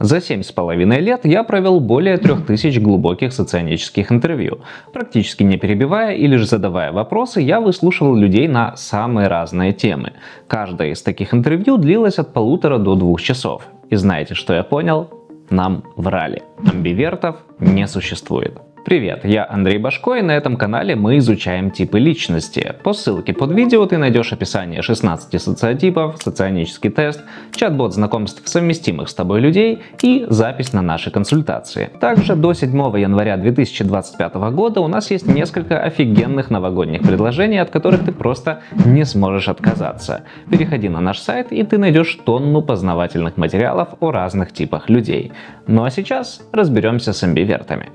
За семь с половиной лет я провел более трех тысяч глубоких соционических интервью. Практически не перебивая или же задавая вопросы, я выслушивал людей на самые разные темы. Каждое из таких интервью длилось от полутора до двух часов. И знаете, что я понял? Нам врали. Амбивертов не существует. Привет, я Андрей Башко и на этом канале мы изучаем типы личности. По ссылке под видео ты найдешь описание 16 социотипов, соционический тест, чат-бот знакомств совместимых с тобой людей и запись на наши консультации. Также до 7 января 2025 года у нас есть несколько офигенных новогодних предложений, от которых ты просто не сможешь отказаться. Переходи на наш сайт и ты найдешь тонну познавательных материалов о разных типах людей. Ну а сейчас разберемся с амбивертами.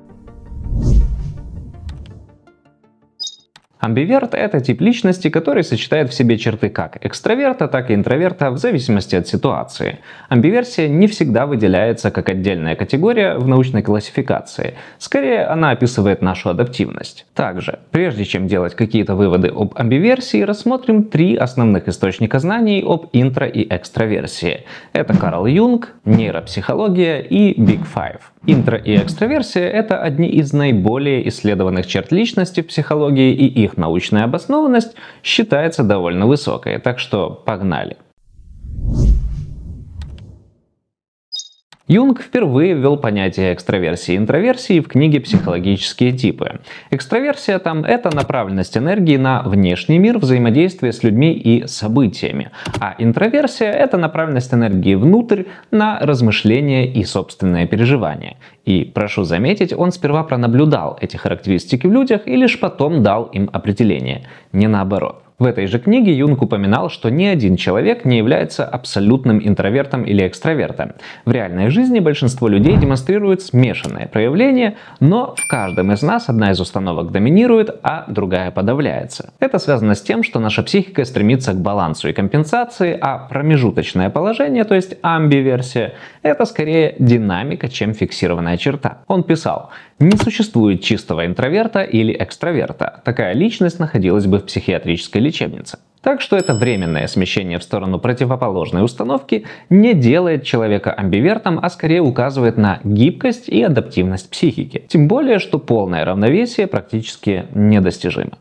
Амбиверт – это тип личности, который сочетает в себе черты как экстраверта, так и интроверта в зависимости от ситуации. Амбиверсия не всегда выделяется как отдельная категория в научной классификации. Скорее, она описывает нашу адаптивность. Также, прежде чем делать какие-то выводы об амбиверсии, рассмотрим три основных источника знаний об интро- и экстраверсии. Это Карл Юнг, нейропсихология и Big Five. Интро- и экстраверсия – это одни из наиболее исследованных черт личности в психологии и их их научная обоснованность считается довольно высокой. Так что погнали. Юнг впервые ввел понятие экстраверсии и интроверсии в книге «Психологические типы». Экстраверсия там — это направленность энергии на внешний мир, взаимодействие с людьми и событиями, а интроверсия — это направленность энергии внутрь на размышления и собственное переживание. И, прошу заметить, он сперва пронаблюдал эти характеристики в людях и лишь потом дал им определение, не наоборот. В этой же книге Юнг упоминал, что ни один человек не является абсолютным интровертом или экстравертом. В реальной жизни большинство людей демонстрирует смешанное проявление, но в каждом из нас одна из установок доминирует, а другая подавляется. Это связано с тем, что наша психика стремится к балансу и компенсации, а промежуточное положение, то есть амбиверсия, это скорее динамика, чем фиксированная черта. Он писал, не существует чистого интроверта или экстраверта. Такая личность находилась бы в психиатрической лечебнице. Так что это временное смещение в сторону противоположной установки не делает человека амбивертом, а скорее указывает на гибкость и адаптивность психики. Тем более, что полное равновесие практически недостижимо.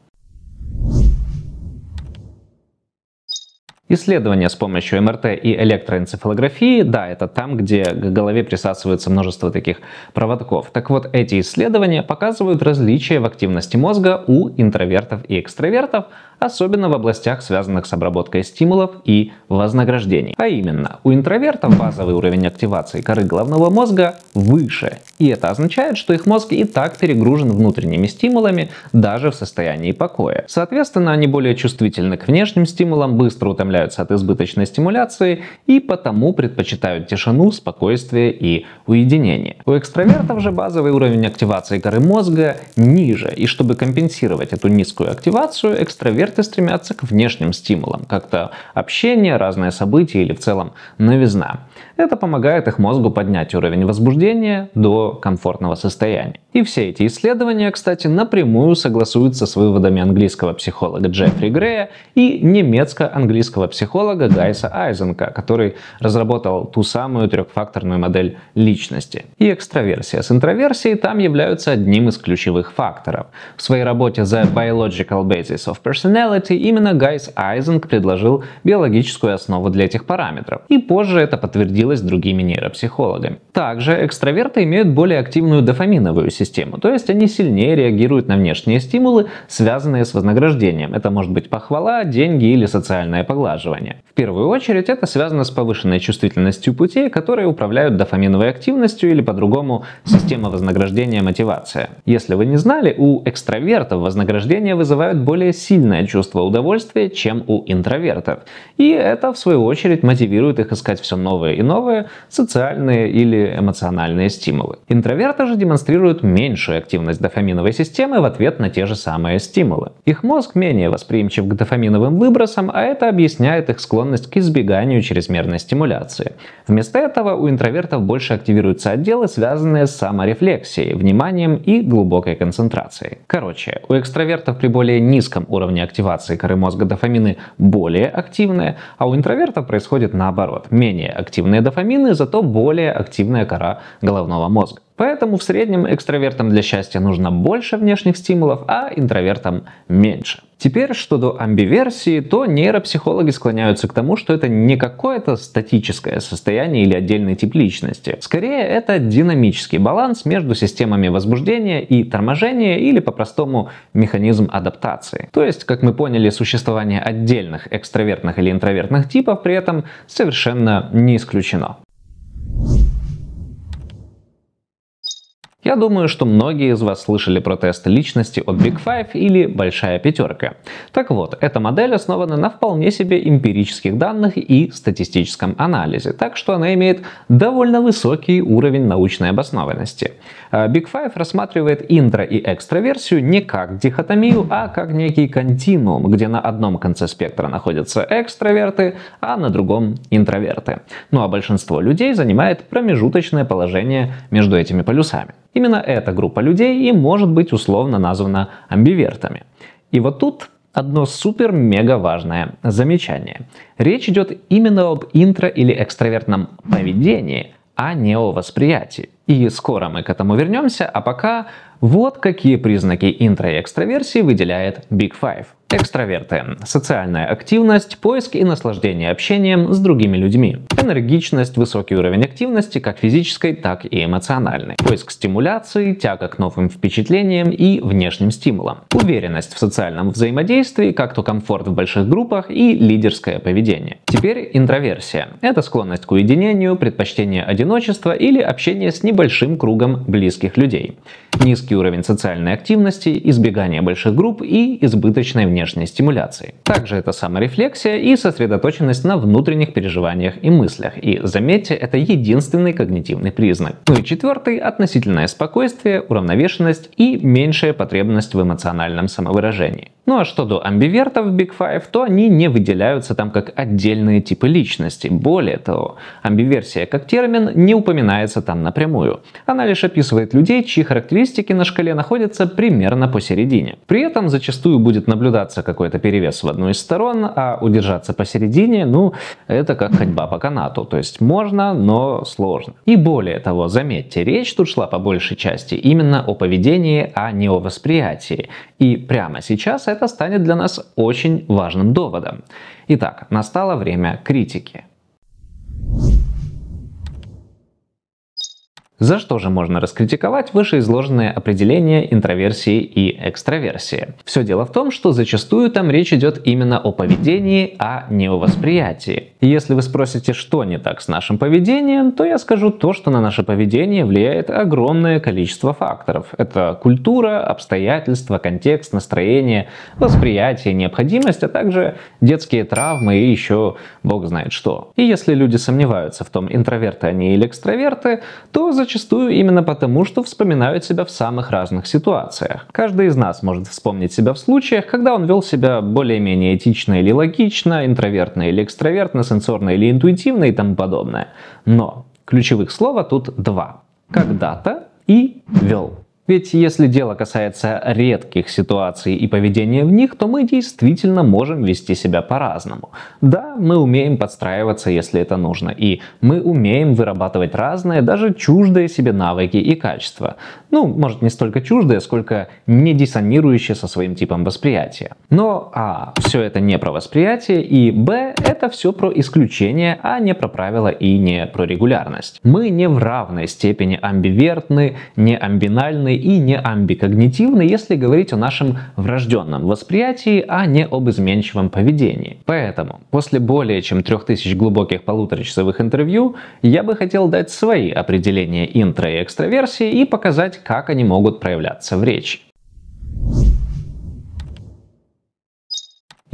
Исследования с помощью МРТ и электроэнцефалографии, да, это там, где к голове присасывается множество таких проводков. Так вот, эти исследования показывают различия в активности мозга у интровертов и экстравертов, особенно в областях, связанных с обработкой стимулов и вознаграждений. А именно, у интровертов базовый уровень активации коры головного мозга выше, и это означает, что их мозг и так перегружен внутренними стимулами даже в состоянии покоя. Соответственно, они более чувствительны к внешним стимулам, быстро утомляются от избыточной стимуляции и потому предпочитают тишину, спокойствие и уединение. У экстравертов же базовый уровень активации коры мозга ниже, и чтобы компенсировать эту низкую активацию, экстраверт эксперты стремятся к внешним стимулам, как-то общение, разные события или в целом новизна. Это помогает их мозгу поднять уровень возбуждения до комфортного состояния. И все эти исследования, кстати, напрямую согласуются с выводами английского психолога Джеффри Грея и немецко-английского психолога Гайса Айзенка, который разработал ту самую трехфакторную модель личности. И экстраверсия с интроверсией там являются одним из ключевых факторов. В своей работе The Biological Basis of Personality Melody именно Гайс Айзенг предложил биологическую основу для этих параметров, и позже это подтвердилось другими нейропсихологами. Также экстраверты имеют более активную дофаминовую систему, то есть они сильнее реагируют на внешние стимулы, связанные с вознаграждением. Это может быть похвала, деньги или социальное поглаживание. В первую очередь это связано с повышенной чувствительностью путей, которые управляют дофаминовой активностью или по-другому система вознаграждения мотивация. Если вы не знали, у экстравертов вознаграждение вызывает более сильное сильное чувство удовольствия, чем у интровертов. И это, в свою очередь, мотивирует их искать все новые и новые социальные или эмоциональные стимулы. Интроверты же демонстрируют меньшую активность дофаминовой системы в ответ на те же самые стимулы. Их мозг менее восприимчив к дофаминовым выбросам, а это объясняет их склонность к избеганию чрезмерной стимуляции. Вместо этого у интровертов больше активируются отделы, связанные с саморефлексией, вниманием и глубокой концентрацией. Короче, у экстравертов при более низком уровне активности активации коры мозга дофамины более активная, а у интровертов происходит наоборот. Менее активные дофамины, зато более активная кора головного мозга. Поэтому в среднем экстравертам для счастья нужно больше внешних стимулов, а интровертам меньше. Теперь, что до амбиверсии, то нейропсихологи склоняются к тому, что это не какое-то статическое состояние или отдельный тип личности. Скорее, это динамический баланс между системами возбуждения и торможения или, по-простому, механизм адаптации. То есть, как мы поняли, существование отдельных экстравертных или интровертных типов при этом совершенно не исключено. Я думаю, что многие из вас слышали про тест личности от Big Five или Большая Пятерка. Так вот, эта модель основана на вполне себе эмпирических данных и статистическом анализе, так что она имеет довольно высокий уровень научной обоснованности. А, Big Five рассматривает интро и экстраверсию не как дихотомию, а как некий континуум, где на одном конце спектра находятся экстраверты, а на другом интроверты. Ну а большинство людей занимает промежуточное положение между этими полюсами. Именно эта группа людей и может быть условно названа амбивертами. И вот тут одно супер-мега важное замечание. Речь идет именно об интро- или экстравертном поведении, а не о восприятии. И скоро мы к этому вернемся, а пока вот какие признаки интро- и экстраверсии выделяет Big Five. Экстраверты. Социальная активность, поиск и наслаждение общением с другими людьми. Энергичность, высокий уровень активности, как физической, так и эмоциональной. Поиск стимуляции, тяга к новым впечатлениям и внешним стимулам. Уверенность в социальном взаимодействии, как то комфорт в больших группах и лидерское поведение. Теперь интроверсия. Это склонность к уединению, предпочтение одиночества или общение с небольшим кругом близких людей низкий уровень социальной активности, избегание больших групп и избыточной внешней стимуляции. Также это саморефлексия и сосредоточенность на внутренних переживаниях и мыслях. И заметьте, это единственный когнитивный признак. Ну и четвертый – относительное спокойствие, уравновешенность и меньшая потребность в эмоциональном самовыражении. Ну а что до амбивертов в Big Five, то они не выделяются там как отдельные типы личности. Более того, амбиверсия как термин не упоминается там напрямую. Она лишь описывает людей, чьи характеристики на шкале находятся примерно посередине. При этом зачастую будет наблюдаться какой-то перевес в одну из сторон, а удержаться посередине, ну, это как ходьба по канату. То есть можно, но сложно. И более того, заметьте, речь тут шла по большей части именно о поведении, а не о восприятии. И прямо сейчас это станет для нас очень важным доводом. Итак, настало время критики. За что же можно раскритиковать вышеизложенные определения интроверсии и экстраверсии? Все дело в том, что зачастую там речь идет именно о поведении, а не о восприятии. если вы спросите, что не так с нашим поведением, то я скажу то, что на наше поведение влияет огромное количество факторов. Это культура, обстоятельства, контекст, настроение, восприятие, необходимость, а также детские травмы и еще бог знает что. И если люди сомневаются в том, интроверты они или экстраверты, то зачастую зачастую именно потому, что вспоминают себя в самых разных ситуациях. Каждый из нас может вспомнить себя в случаях, когда он вел себя более-менее этично или логично, интровертно или экстравертно, сенсорно или интуитивно и тому подобное. Но ключевых слова тут два. Когда-то и вел. Ведь если дело касается редких ситуаций и поведения в них, то мы действительно можем вести себя по-разному. Да, мы умеем подстраиваться, если это нужно, и мы умеем вырабатывать разные, даже чуждые себе навыки и качества. Ну, может не столько чуждые, сколько не диссонирующие со своим типом восприятия. Но а, все это не про восприятие, и б, это все про исключение, а не про правила и не про регулярность. Мы не в равной степени амбивертны, не амбинальны когнитивные и не амбикогнитивные, если говорить о нашем врожденном восприятии, а не об изменчивом поведении. Поэтому после более чем 3000 глубоких полуторачасовых интервью я бы хотел дать свои определения интро и экстраверсии и показать, как они могут проявляться в речи.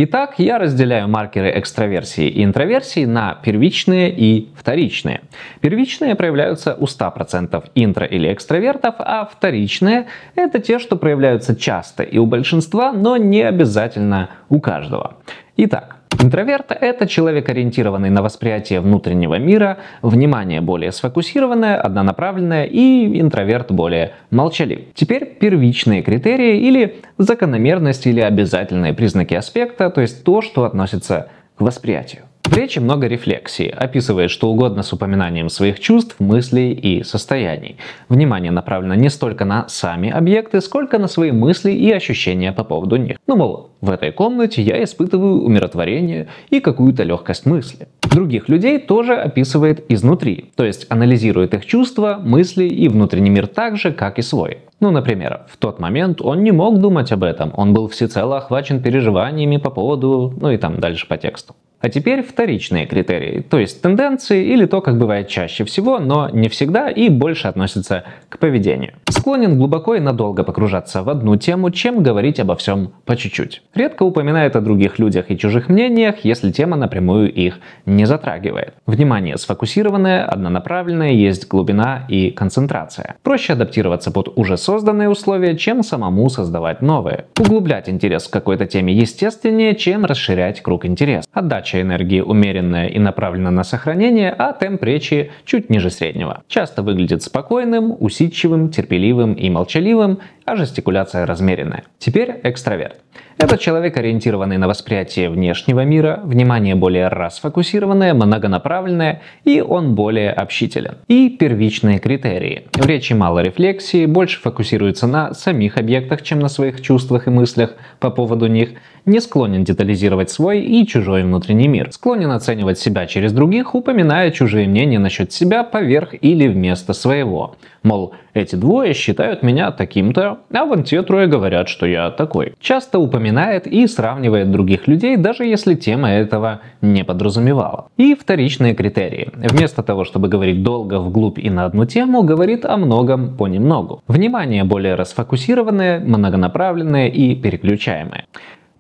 Итак, я разделяю маркеры экстраверсии и интроверсии на первичные и вторичные. Первичные проявляются у 100% интро или экстравертов, а вторичные — это те, что проявляются часто и у большинства, но не обязательно у каждого. Итак, Интроверт – это человек, ориентированный на восприятие внутреннего мира, внимание более сфокусированное, однонаправленное и интроверт более молчалив. Теперь первичные критерии или закономерности или обязательные признаки аспекта, то есть то, что относится к восприятию. В речи много рефлексии, описывает что угодно с упоминанием своих чувств, мыслей и состояний. Внимание направлено не столько на сами объекты, сколько на свои мысли и ощущения по поводу них. Ну, мол, в этой комнате я испытываю умиротворение и какую-то легкость мысли. Других людей тоже описывает изнутри, то есть анализирует их чувства, мысли и внутренний мир так же, как и свой. Ну, например, в тот момент он не мог думать об этом, он был всецело охвачен переживаниями по поводу, ну и там дальше по тексту. А теперь вторичные критерии, то есть тенденции или то, как бывает чаще всего, но не всегда и больше относится к поведению. Склонен глубоко и надолго погружаться в одну тему, чем говорить обо всем по чуть-чуть. Редко упоминает о других людях и чужих мнениях, если тема напрямую их не затрагивает. Внимание сфокусированное, однонаправленное, есть глубина и концентрация. Проще адаптироваться под уже созданные условия, чем самому создавать новые. Углублять интерес к какой-то теме естественнее, чем расширять круг интерес. Отдача Подача энергии умеренная и направлена на сохранение, а темп речи чуть ниже среднего. Часто выглядит спокойным, усидчивым, терпеливым и молчаливым, а жестикуляция размеренная. Теперь экстраверт. Этот человек, ориентированный на восприятие внешнего мира, внимание более расфокусированное, многонаправленное, и он более общителен. И первичные критерии. В речи мало рефлексии, больше фокусируется на самих объектах, чем на своих чувствах и мыслях по поводу них, не склонен детализировать свой и чужой внутренний мир, склонен оценивать себя через других, упоминая чужие мнения насчет себя поверх или вместо своего. Мол, эти двое считают меня таким-то, а вон те трое говорят, что я такой. Часто упоминают вспоминает и сравнивает других людей, даже если тема этого не подразумевала. И вторичные критерии. Вместо того, чтобы говорить долго, вглубь и на одну тему, говорит о многом понемногу. Внимание более расфокусированное, многонаправленное и переключаемое.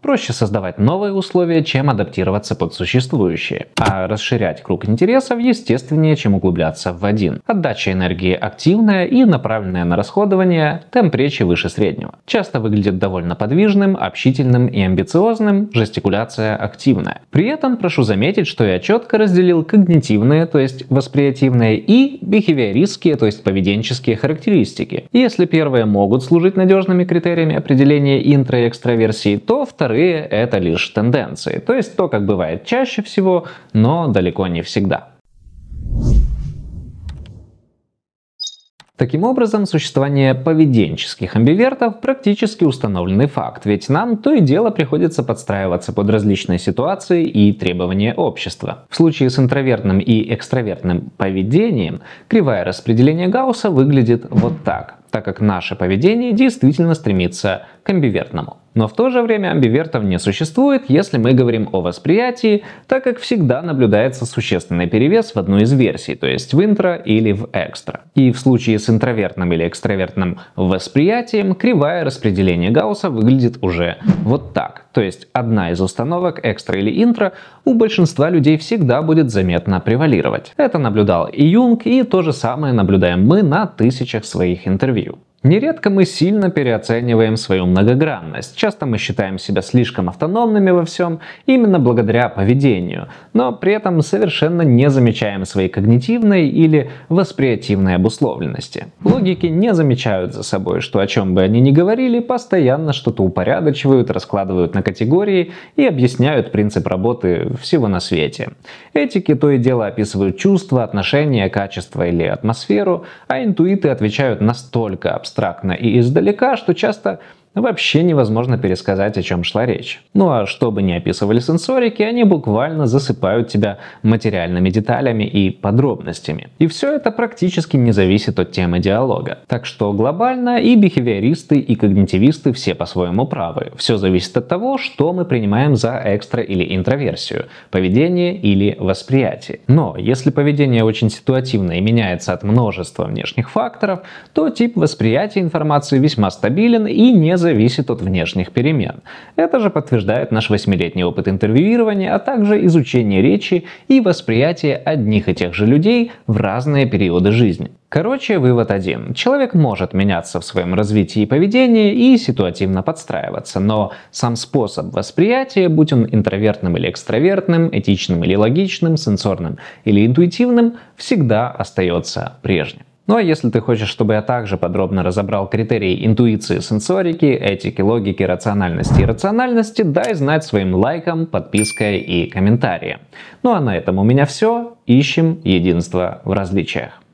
Проще создавать новые условия, чем адаптироваться под существующие. А расширять круг интересов естественнее, чем углубляться в один. Отдача энергии активная и направленная на расходование, темп речи выше среднего. Часто выглядит довольно подвижным, общительным и амбициозным, жестикуляция активная. При этом прошу заметить, что я четко разделил когнитивные, то есть восприятивные, и бихевиористские, то есть поведенческие характеристики. Если первые могут служить надежными критериями определения интро-экстраверсии, то вторые таковые это лишь тенденции, то есть то, как бывает чаще всего, но далеко не всегда. Таким образом, существование поведенческих амбивертов практически установленный факт, ведь нам то и дело приходится подстраиваться под различные ситуации и требования общества. В случае с интровертным и экстравертным поведением кривая распределения Гаусса выглядит вот так так как наше поведение действительно стремится к амбивертному. Но в то же время амбивертов не существует, если мы говорим о восприятии, так как всегда наблюдается существенный перевес в одну из версий, то есть в интро или в экстра. И в случае с интровертным или экстравертным восприятием кривая распределения Гаусса выглядит уже вот так то есть одна из установок экстра или интро, у большинства людей всегда будет заметно превалировать. Это наблюдал и Юнг, и то же самое наблюдаем мы на тысячах своих интервью. Нередко мы сильно переоцениваем свою многогранность. Часто мы считаем себя слишком автономными во всем именно благодаря поведению, но при этом совершенно не замечаем своей когнитивной или восприятивной обусловленности. Логики не замечают за собой, что о чем бы они ни говорили, постоянно что-то упорядочивают, раскладывают на категории и объясняют принцип работы всего на свете. Этики то и дело описывают чувства, отношения, качество или атмосферу, а интуиты отвечают настолько абсолютно абстрактно и издалека, что часто ну, вообще невозможно пересказать, о чем шла речь. Ну а что бы ни описывали сенсорики, они буквально засыпают тебя материальными деталями и подробностями. И все это практически не зависит от темы диалога. Так что глобально и бихевиористы, и когнитивисты все по-своему правы. Все зависит от того, что мы принимаем за экстра или интроверсию, поведение или восприятие. Но если поведение очень ситуативно и меняется от множества внешних факторов, то тип восприятия информации весьма стабилен и не зависит зависит от внешних перемен. Это же подтверждает наш восьмилетний опыт интервьюирования, а также изучение речи и восприятие одних и тех же людей в разные периоды жизни. Короче, вывод один. Человек может меняться в своем развитии и поведении и ситуативно подстраиваться, но сам способ восприятия, будь он интровертным или экстравертным, этичным или логичным, сенсорным или интуитивным, всегда остается прежним. Ну а если ты хочешь, чтобы я также подробно разобрал критерии интуиции, сенсорики, этики, логики, рациональности и рациональности, дай знать своим лайком, подпиской и комментарием. Ну а на этом у меня все. Ищем единство в различиях.